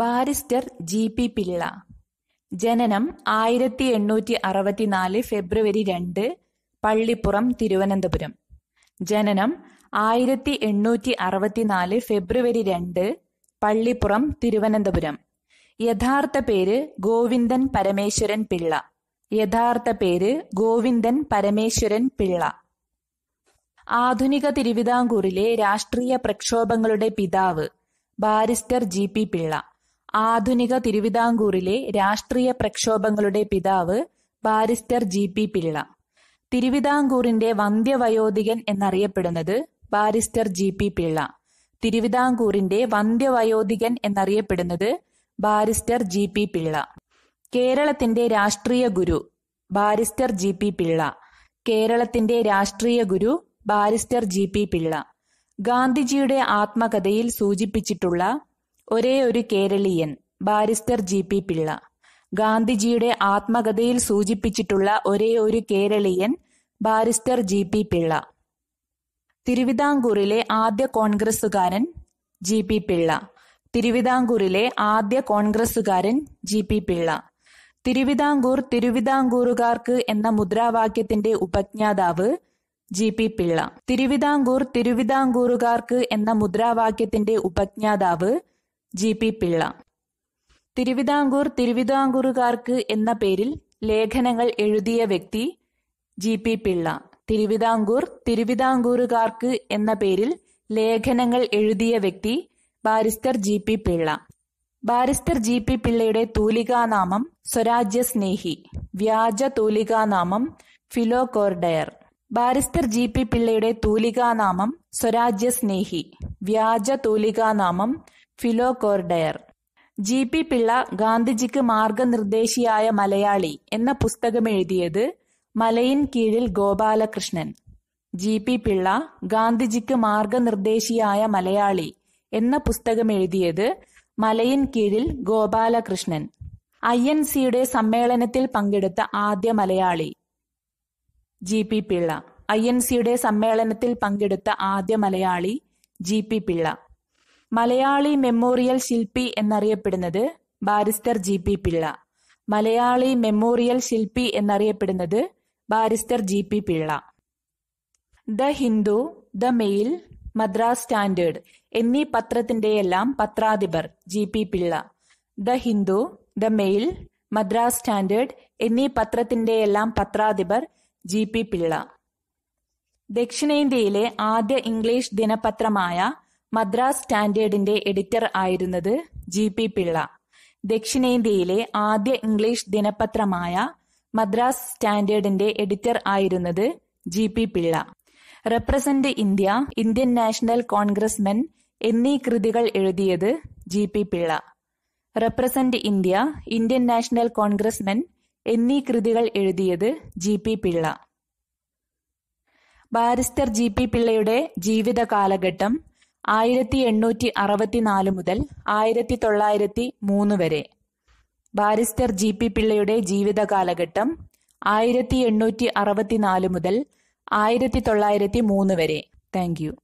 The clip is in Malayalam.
ബാരിസ്റ്റർ ജി പി പിള്ള ജനനം ആയിരത്തി എണ്ണൂറ്റി അറുപത്തിനാല് ഫെബ്രുവരി രണ്ട് പള്ളിപ്പുറം തിരുവനന്തപുരം ജനനം ആയിരത്തി എണ്ണൂറ്റി അറുപത്തിനാല് ഫെബ്രുവരി രണ്ട് പള്ളിപ്പുറം തിരുവനന്തപുരം യഥാർത്ഥ പേര് ഗോവിന്ദൻ പരമേശ്വരൻ പിള്ള യഥാർത്ഥ പേര് ഗോവിന്ദൻ പരമേശ്വരൻ പിള്ള ആധുനിക തിരുവിതാംകൂറിലെ രാഷ്ട്രീയ പ്രക്ഷോഭങ്ങളുടെ പിതാവ് ബാരിസ്റ്റർ ജി പി പിള്ള ആധുനിക തിരുവിതാംകൂറിലെ രാഷ്ട്രീയ പ്രക്ഷോഭങ്ങളുടെ പിതാവ് ബാരിസ്റ്റർ ജി പി പിള്ള തിരുവിതാംകൂറിന്റെ വന്ധ്യവയോധികൻ എന്നറിയപ്പെടുന്നത് ബാരിസ്റ്റർ ജി പി പിള്ള തിരുവിതാംകൂറിന്റെ വന്ധ്യവയോധികൻ എന്നറിയപ്പെടുന്നത് ബാരിസ്റ്റർ ജി പി പിള്ള കേരളത്തിന്റെ രാഷ്ട്രീയ ഗുരു ബാരിസ്റ്റർ ജി പി പിള്ള കേരളത്തിന്റെ രാഷ്ട്രീയ ഗുരു ബാരിസ്റ്റർ ജി പി പിള്ള ഗാന്ധിജിയുടെ ആത്മകഥയിൽ സൂചിപ്പിച്ചിട്ടുള്ള ഒരേയൊരു കേരളീയൻ ബാരിസ്റ്റർ ജി പി പിള്ള ഗാന്ധിജിയുടെ ആത്മകഥയിൽ സൂചിപ്പിച്ചിട്ടുള്ള ഒരേ ഒരു കേരളീയൻ ബാരിസ്റ്റർ ജി പി പിള്ള തിരുവിതാംകൂറിലെ ആദ്യ കോൺഗ്രസുകാരൻ ജി പി പിള്ള തിരുവിതാംകൂറിലെ ആദ്യ കോൺഗ്രസുകാരൻ ജി പി പിള്ള തിരുവിതാംകൂർ തിരുവിതാംകൂറുകാർക്ക് എന്ന മുദ്രാവാക്യത്തിന്റെ ഉപജ്ഞാതാവ് ജി പി പിള്ള തിരുവിതാംകൂർ തിരുവിതാംകൂറുകാർക്ക് എന്ന മുദ്രാവാക്യത്തിന്റെ ഉപജ്ഞാതാവ് ജി പി പിള്ള തിരുവിതാംകൂർ തിരുവിതാംകൂറുകാർക്ക് എന്ന പേരിൽ ലേഖനങ്ങൾ എഴുതിയ വ്യക്തി ജി പി പിള്ള തിരുവിതാംകൂർ തിരുവിതാംകൂറുകാർക്ക് എന്ന പേരിൽ ലേഖനങ്ങൾ എഴുതിയ വ്യക്തി barrister G P Pillai barrister G P പിള്ളയുടെ തൂലികാനാമം സ്വരാജ്യ സ്നേഹി വ്യാജ തൂലികാനാമം ഫിലോകോർഡയർ ബാരിസ്റ്റർ ജി പി പിള്ളയുടെ തൂലികാനാമം സ്വരാജ്യ സ്നേഹി വ്യാജ തൂലികാനാമം ഫിലോകോർഡയർ ജി പി പിള്ള ഗാന്ധിജിക്ക് മാർഗനിർദ്ദേശിയായ മലയാളി എന്ന പുസ്തകം എഴുതിയത് മലയിൻ കീഴിൽ ഗോപാലകൃഷ്ണൻ ജി പി പിള്ള ഗാന്ധിജിക്ക് മാർഗനിർദ്ദേശിയായ മലയാളി എന്ന പുസ്തകം എഴുതിയത് മലയിൻ കീഴിൽ ഗോപാലകൃഷ്ണൻ ഐ എൻ സിയുടെ സമ്മേളനത്തിൽ പങ്കെടുത്ത ആദ്യ Malayali G P Pillai I N സിയുടെ സമ്മേളനത്തിൽ പങ്കെടുത്ത ആദ്യ Malayali G P Pillai Malayali memorial ശില്പി എന്നറിയപ്പെടുന്നത് barrister G P Pillai Malayali memorial ശില്പി എന്നറിയപ്പെടുന്നത് barrister G P Pillai the Hindu the Mail Madras Standard എന്നീ പത്രത്തിന്റെയെല്ലാം പത്രാധിപർ G P Pillai the Hindu the Mail Madras Standard എന്നീ പത്രത്തിന്റെയെല്ലാം പത്രാധിപർ ജി പി പിള്ള ദക്ഷിണേന്ത്യയിലെ ആദ്യ ഇംഗ്ലീഷ് ദിനപത്രമായ മദ്രാസ് സ്റ്റാൻഡേർഡിന്റെ എഡിറ്റർ ആയിരുന്നത് ജി പി പിള്ള ദക്ഷിണേന്ത്യയിലെ ആദ്യ ഇംഗ്ലീഷ് ദിനപത്രമായ മദ്രാസ് സ്റ്റാൻഡേർഡിന്റെ എഡിറ്റർ ആയിരുന്നത് G P Pillai represent India Indian National Congressmen എന്നീ കൃതികൾ എഴുതിയത് G P Pillai represent India Indian National Congressmen എന്നീ കൃതികൾ എഴുതിയത് G P Pillai barrister G P പിള്ളയുടെ ജീവിത കാലഘട്ടം ആയിരത്തി എണ്ണൂറ്റി അറുപത്തിനാല് മുതൽ ആയിരത്തി തൊള്ളായിരത്തി മൂന്ന് വരെ ബാരിസ്റ്റർ ജി പി പിള്ളയുടെ ജീവിത കാലഘട്ടം ആയിരത്തി എണ്ണൂറ്റി അറുപത്തിനാല് മുതൽ ആയിരത്തി തൊള്ളായിരത്തി മൂന്ന് വരെ താങ്ക് യു